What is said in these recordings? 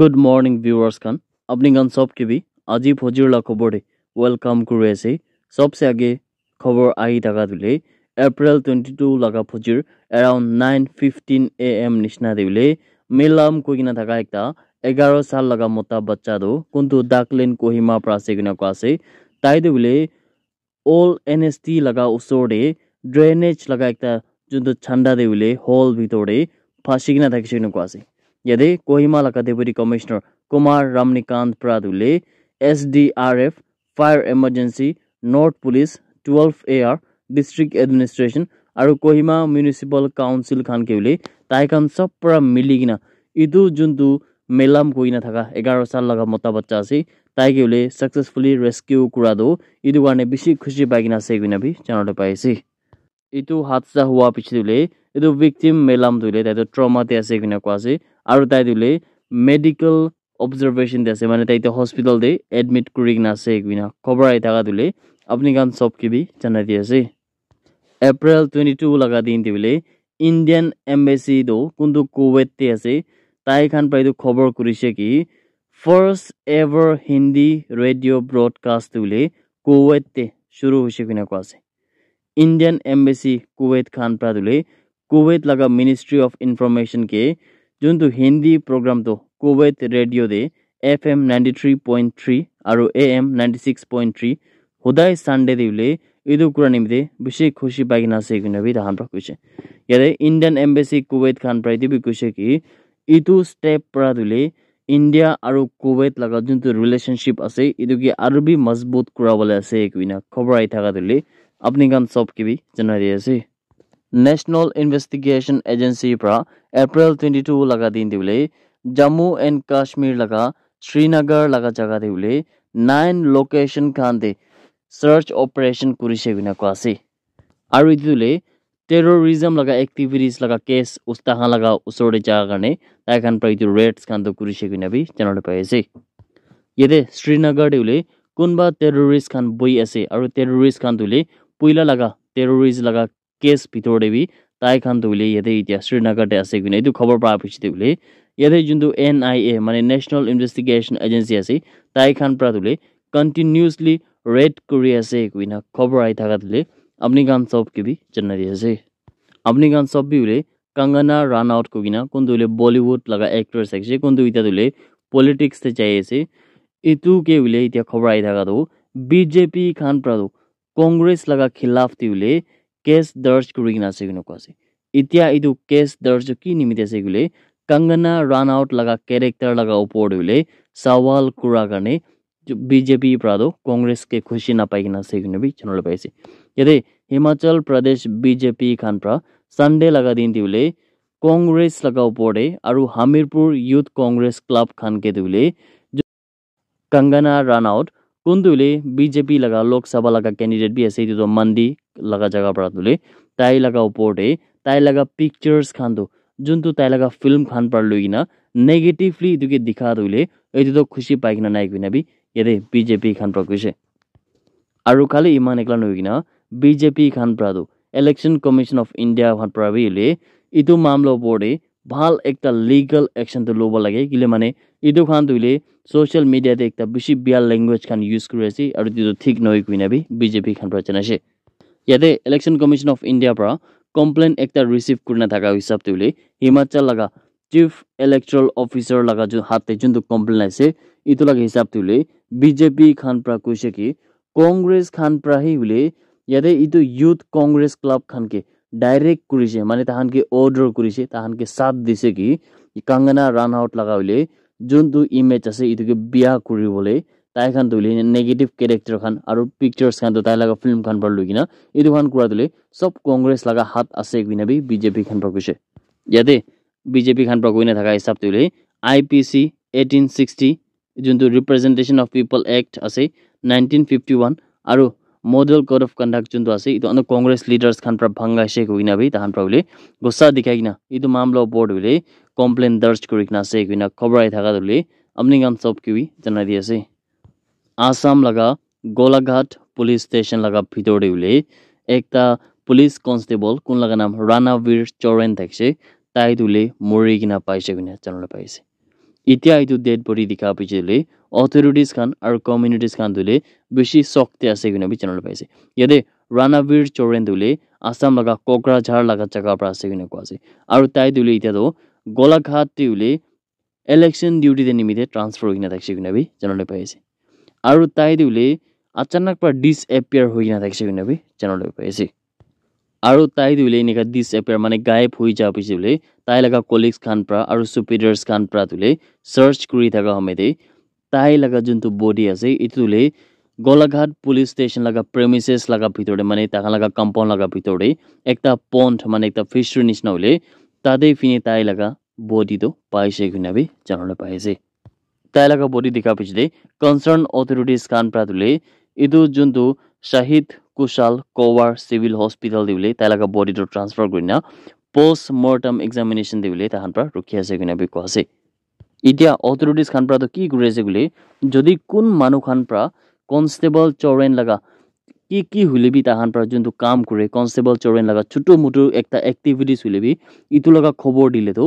good morning viewers খান আপুনি গান চব কিবি আজি ফজিৰলা খবৰ দে ৱেলকাম কৰি আছে চবচে আগে খবৰ আহি থকা দিলে এপ্ৰিল টুৱেণ্টি টু লগা ফজিৰ around nine fifteen A M নিচিনা দিলে মিলাম কৈ কিনে থকা এটা এঘাৰ চাল লগা মতা বাচ্চাটো কোনটো ডাকলিন কহিমাৰ পৰা আছে কিনে কোৱা আছে তাইটো বোলে অল এন এছ টি লগা ওচৰতে ড্ৰেইনেজ লগা এটা যোনটো চান্দা দে বোলে হল ভিতৰতে ফাঁচি কিনে থাকিছে কিনে কোৱা আছে यदि कोहिमाला कथेपुरी कमिश्नर कुमार रमणीकान्त प्रादुले SDRF fire emergency north police twelve air district administration আৰু কহিমা মিউনিচিপেল কাউঞ্চিল খান কেৱলি তাইখন চব পৰা মিলি কিনে ইটো যোনটো মেলাম কৰি নাথাকা এঘাৰ চাল লগা মতা বাচ্চা আছে তাই কেৱলি ছাকচেছফুলি ৰেস্কিউ কৰা দো এইটো কাৰণে বেছি খুচি পাই কিনে আছে কিনে বি জানতে পাইছে এইটো হাদচা হোৱা পিছত বোলে এইটো ভিক্টিম মেলাম ধৰিলে তাইতো ট্ৰমাতে আছে কিনে কোৱা আৰু তাই দিলে মেডিকেল অবজাৰ্ভেশ্যন দি আছে মানে তাই এতিয়া হস্পিটেল দি এডমিট কৰি কিনে আছে একদিনা খবৰ আহি থকা দিলে আপুনি কাৰণ চব কিবি জনাই দি আছে এপ্ৰিল টুৱেণ্টি টু লগা দিন দি বোলে ইণ্ডিয়ান এম্বেচি দো কোনটো কুৱেটে আছে তাই খান পৰা এইটো খবৰ কৰিছে কি first ever Hindi radio' broadcast বুলি কুৱেটে চুৰু হৈছে কেনেকুৱা আছে ইণ্ডিয়ান এম্বেচি কুৱেট খান পৰা দিলে কুৱেট লগা মিনিষ্ট্ৰী অফ ইনফৰ্মেশ্যন কে যোনটো হিন্দী প্ৰগ্ৰামটো কুৱেইট দে F M ninety three point three আৰু A M ninety six point three সদায় ছানডে দি বুলি ঈদ কুৰা নিমিত্তে বেছি খুচি পাগিন আছে কিনাবি তাহান পৰা কৈছে ইয়াতে ইণ্ডিয়ান এম্বেচি কুৱেইট খান পৰা এইটো কৈছে কি ইটো ষ্টেপ পৰা তুলি ইণ্ডিয়া আৰু কুৱেইট লগত যোনটো ৰিলেশ্যনশ্বিপ আছে এইটো কি আৰু বি মজবুত কৰাবলৈ আছে কিনা খবৰ আহি থকা তুলি আপুনি গান চব কিবি জনাই দি আছে নেশ্যনেল ইনভেষ্টিগেশ্যন এজেঞ্চিৰ পৰা এপ্ৰিল টুৱেণ্টি টু লগা দিন দিবলৈ জম্মু এণ্ড কাশ্মীৰ লগা শ্ৰীনগৰ লগা জেগা দিবলৈ নাইন লোকেশ্যন খান দি চাৰ্চ অপাৰেশ্যন কৰিছে বুলি কোৱা আছে আৰু ইটোলৈ টেৰৰিজম লগা এক্টিভিটিজ লগা কেছ উস্তাহা লগা ওচৰতে যাৰ কাৰণে তাই খান পৰা ইটো ৰেডছ খানটো কৰিছে বুলি আমি তেনেদৰে পাই আছে ইয়াতে শ্ৰীনগৰ দিবলৈ কোনোবা টেৰৰিষ্ট খান বহি আছে আৰু টেৰৰিষ্ট খান দিবলৈ পইলা লগা টেৰৰিষ্ট লগা केस भितर भी तई खान तो बोले श्रीनगर आई खबर पा पीछे बोले ये जो एन आई ए मानी नेशनल इनभेस्टिगेशन एजेंसी आई तई खान पर तुले कन्टिन्यूसलि रेड कर खबर आई थका तुले अपनी गान सब के भी चेन्नई से अपनी गान सब भी बोले कंगना रान आउट को किना कौन दुले बॉलीवुड लगा एक्ट्रेस है कौन दुईता इतु के बोले इतना खबर आई थका बीजेपी खान पर कांग्रेस लगा खिलाफ थी কেছ দৰ্জ কৰি কিনে আছে কিনো কোৱা এতিয়া এইটো কেছ দৰ্জ কি নিমিত্তে আছে বুলি কংগনা ৰাণ আউট লগা কেৰেক্টাৰ লগা ওপৰত বুলি চাৱাল কৰাৰ কাৰণে বিজেপিৰ পৰাতো কংগ্ৰেছকে খুচি নাপায় কিনে আছে কিনো বি জানিবলৈ পাইছে ইয়াতে হিমাচল প্ৰদেশ বিজেপি খান পৰা ছানডে লগা দিনটো বুলি কংগ্ৰেছ লগা ওপৰতে আৰু হামিৰপুৰ ইউথ কংগ্ৰেছ ক্লাব খানকে বুলি কংগনা ৰাণ আউট কোনটো বুলি বিজেপি লগা লোকসভা লগা কেণ্ডিডেট বি আছে এইটোতো মন্দি লগা জেগাৰ পৰা তুলি তাই লগা ওপৰতে তাই লগা পিকচাৰ্ছ খান তো যোনটো তাই লগা ফিল্ম খান পৰা লৈ কিনা নেগেটিভলি এইটোকে দেখা তুলিলে এইটোতো খুচি পাই কিনা নাই কিনে আমি ইয়াতে বিজেপি খান পৰা কৈছে আৰু কালি ইমান একলা নহয় কিনা বিজেপি খান পৰাটো ইলেকশ্যন কমিশ্যন অফ ইণ্ডিয়া খান পৰা বি উলিয়ে এইটো মামলাৰ ওপৰতে ভাল এটা লিগেল একশ্যনটো ল'ব লাগে কিলে মানে এইটো খান তুলিলে ছ'চিয়েল মিডিয়াতে এটা বেছি বেয়া লেংগুৱেজ খান ইউজ কৰি আছে আৰু যিটো ঠিক নহয় কিনে আমি বিজেপি খান পৰা জনাইছে ये इलेक्शन कमिशन अफ इंडियार कमप्लेन एक रिसीव करना हिसाब से बोले हिमाचल लगा चीफ इलेक्टोरल अफिसर लगा जो हाथ जो कमप्लेन आई तो लगा हिसाब से बीजेपी खान पर कैसे कि कॉग्रेस खान पर ही बोले यदि इतना यूथ कॉग्रेस क्लाब खान के डायरेक्ट कर मानी तहान के अर्डर कर साथ दी कि कांगना रानआउट लगा बोले जो इमेज आसे इतना विवाह তাই খান তুলি নেগেটিভ কেৰেক্টাৰ খান আৰু পিকচাৰ্ছ খান তাই লগা ফিল্ম খান পৰা লৈ কিনা এইটো খান কৰা তুলি চব কংগ্ৰেছ লগা হাত আছে কিনে বি বিজেপি খান পৰা কৈছে ইয়াতে বিজেপি খান পৰা কৈনে থকা হিচাপ তুলি I P C eighteen sixty যোনটো ৰিপ্ৰেজেণ্টেশ্যন অফ পিপল এক্ট আছে নাইনটিন ফিফটি ওৱান আৰু মডেল ক'ড অফ কণ্ডাক্ট যোনটো আছে এইটো আনে কংগ্ৰেছ লিডাৰ্ছ খান পৰা ভাঙাইছে কিনাবি তাহান পৰা বুলি গোচা দেখাই কিনা এইটো মামলাৰ ওপৰত বুলি কমপ্লেইন দৰ্জ কৰি কিনা আছে কিনা খবৰাই থকা তুলি আপুনি গান চব কিবি জনাই দি আছে assam laga golaghat police station laga bhitor de ule ekta police constable kun laga naam ranavir choren thakse tai dule mori kina paise kina janole paise এতিয়া এইটো ডেড বডি দেখা পাইছে দিলে অথৰিটিজ খান আৰু কমিউনিটিজ খান দিলে বেছি শক্তি আছে কিনে জানিবলৈ পাইছে ইয়াতে ৰাণাবীৰ চৌৰেন দিলে আছাম লগা কোকৰাঝাৰ লগা জেগাৰ পৰা আছে কিনে কোৱা আছে আৰু তাই দিলে এতিয়াতো গোলাঘাট দিলে ইলেকশ্যন ডিউটিতে নিমিত্তে ট্ৰান্সফাৰ হৈ কিনে থাকিছে কিনে জানিবলৈ পাইছে আৰু তাইদেউলে अचानकबाट डिसएपियर হয়ে না থাকছে কিনা চ্যানেল পেয়েছি আৰু দিলে এনেকা ডিসএপিয়ার মানে গায়েব হয়ে যাওয়া বলে তাই লাগা কলিগস খানপৰা আৰু সুপিরিয়ার্স খানপৰা তুলে সার্চ কৰি থাকা সময়তে তাই লাগা যোনটো বডি আছে তুলে গোলাঘাট পুলিশ স্টেশন লাগা প্রেমিসেস লাগা ভিতরে মানে তাহা লাগা কম্পাউন্ড লাগা ভিতরে একটা পন্ড মানে একটা ফিশরি নিচিনা হলে তাদের ফিনে তাই লাগা বডি তো পাইছে কিনা জানলে পাইছে ತಾಯಲಗಬೋರಿ ಪಿಚ್ದೆ ಕನ್ಸರ್ನ್ ಅಥಾರಿಟೀಸ್ ಕಾನ್ ಪ್ರಾದುಲೆ ಇದು ಜೊಂದು ಶಾಹಿದ್ ಕುಶಾಲ್ ಕೋವಾರ್ ಸಿವಿಲ್ ಹಾಸ್ಪಿಟಲ್ ದಿವಲೆ ತಾಯಲಗ ಬೋಡಿ ದು ಟ್ರಾನ್ಸ್ಫರ್ ಗುಣ್ಣ পোস্ট মৰ্টম এক্সামিনেশ্যন দিবলৈ তাহান পৰা ৰখি আছে বুলি আমি কোৱা আছে এতিয়া অথৰিটিজ খান পৰা কি কৰি আছে বুলি যদি কোন মানুহ খান পৰা কনষ্টেবল চৰেন লগা কি কি হুলিবি তাহান পৰা যোনটো কাম কৰে কনষ্টেবল চৰেন লগা ছোটো মোটো একটা এক্টিভিটিজ হুলিবি ইটো লগা খবৰ দিলেতো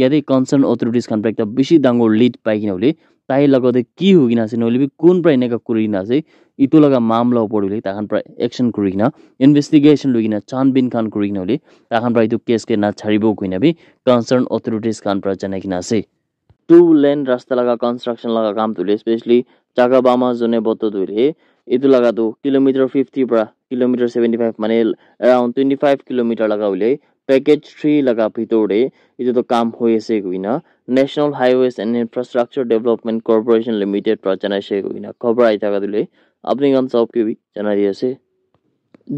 ইয়াতে কনচাৰ্ণ অথৰিটিজ খান পৰা একদম বেছি ডাঙৰ লিড পাই কিনে বুলি তাইৰ লগতে কি হৈ কিনে আছে নহ'লে কোন পৰা এনেকুৱা কৰি কিনে আছে ইটো লগা মামলা ওপৰত বুলি তাহান পৰা একশ্যন কৰি কিনে ইনভেষ্টিগেশ্যন লৈ কিনে চানবিন খান কৰি কিনে বুলি তাহান পৰা এইটো কেছকে নাছাৰিব কিনে আমি কনচাৰ্ণ অথৰিটিজ খান পৰা জানে কিনে আছে টু লেন ৰাস্তা লগা কনষ্ট্ৰাকশ্যন লগা কাম তুলি স্পেচিয়েলি জাগা বামা যোনে বতৰ তুলি এইটো লগাটো কিলোমিটাৰ ফিফটিৰ পৰা কিলোমিটাৰ ছেভেণ্টি ফাইভ মানে এৰাউণ্ড টুৱেণ্টি ফাইভ কিলোমিটাৰ লগা বুলি package three laga bhitore etu tu kaam hoi ase koina national highways and infrastructure development corporation limited pra jana ase koina khobor ai thaka dile apni kan sob ke bi jana di ase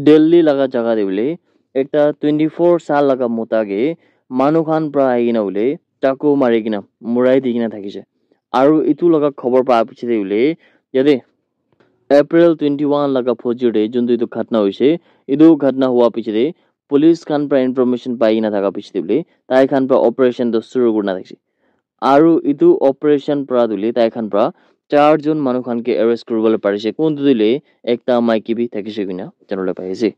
delhi laga jaga de bile ekta 24 saal laga mota ge manu khan pra aigina bile taku mari kina murai di kina thakise aru etu laga khobor pa piche de bile yade April twenty one লগা ফৌজিৰে যোনটো এইটো ঘটনা হৈছে ghatna ঘটনা হোৱাৰ পিছতে police খান পৰা ইনফৰ্মেশ্যন পাই নাথাকা পিছতে বুলি তাই খান পৰা অপাৰেশ্যনটো চুৰু কৰি নাথাকিছে আৰু এইটো অপাৰেশ্যন পৰা তুলি তাই খান পৰা চাৰিজন মানুহ খানকে এৰেষ্ট কৰিবলৈ পাৰিছে কোনটো তুলি একটা মাইকী বি থাকিছে কিনা জানিবলৈ পাইছে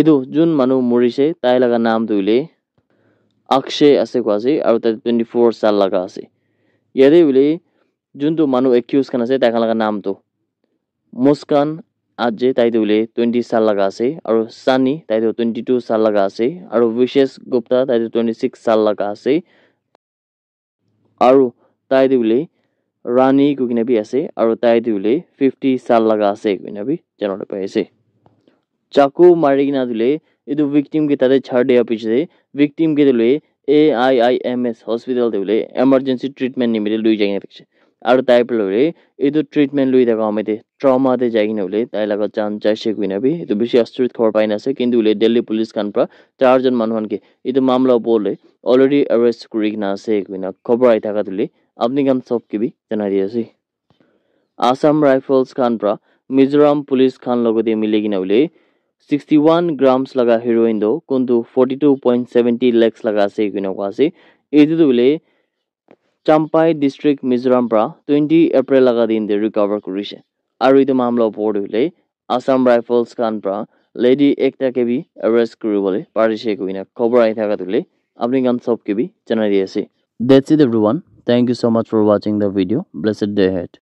এইটো যোন মানুহ মৰিছে তাই লগা নাম তুলি আক্ষে আছে কোৱা আছে আৰু তাতে টুৱেণ্টি ফ'ৰ চাল লগা আছে ইয়াতে বুলি যোনটো মানুহ একিউজ খান আছে তাইখান লগা নামটো মুস্কান आजे तुले ट्वेंटी साल लगा से और सानी तुम ट्वेंटी टू साल लगा से और विशेष गुप्ता तुम ट्वेंटी सिक्स साल लगा से और तुले रानी को किना भी आसे और तुले फिफ्टी साल लगा से किना भी जानते पाई चाकू मारिकिना दिले यू विक्टिम के तेज छाड़ दिया पीछे विक्टिम के दिले A I I M S hospital दिले एमार्जेंसी ट्रीटमेंट निमिले लुई जाएंगे पीछे আর তাই आइपुल এই তো ট্রিটমেন্ট লুই দেখা আমাতে ট্রমাতে যাই না উলে তাই লাগা চান চাই সে কুই নাবি এতো বেশি আশ্চর্য খবর পাই না কিন্তু উলে দিল্লি পুলিশ খান পা চারজন মানুষকে এই তো মামলা বলে অলরেডি অ্যারেস্ট করি না আছে কুই না খবর আই থাকা তুলি আপনি কান সব কিবি জানা দিয়েছি আসাম রাইফলস খান পা মিজোরাম পুলিশ খান লগতে মিলে কিনা উলে সিক্সটি ওয়ান গ্রামস লাগা হিরোইন দো কিন্তু forty two point seventy lakhs লাগা আছে কিনে কোৱা আছে তো বলে চাম্পাই ডিষ্ট্ৰিক্ট মিজোৰাম পৰা টুৱেণ্টি এপ্ৰিল লগা দিনতে ৰিকভাৰ কৰিছে আৰু এইটো মামলা ওপৰত হ'লে আছাম ৰাইফলছ খান পৰা লেডি একটা কেবি এৰেষ্ট কৰিবলৈ পাৰিছে কুইনাক খবৰ আহি থকা তুলি আপুনি গান চব কেবি জনাই দি আছে that's it everyone thank you so' much for ৱাচিং the video' blessed the head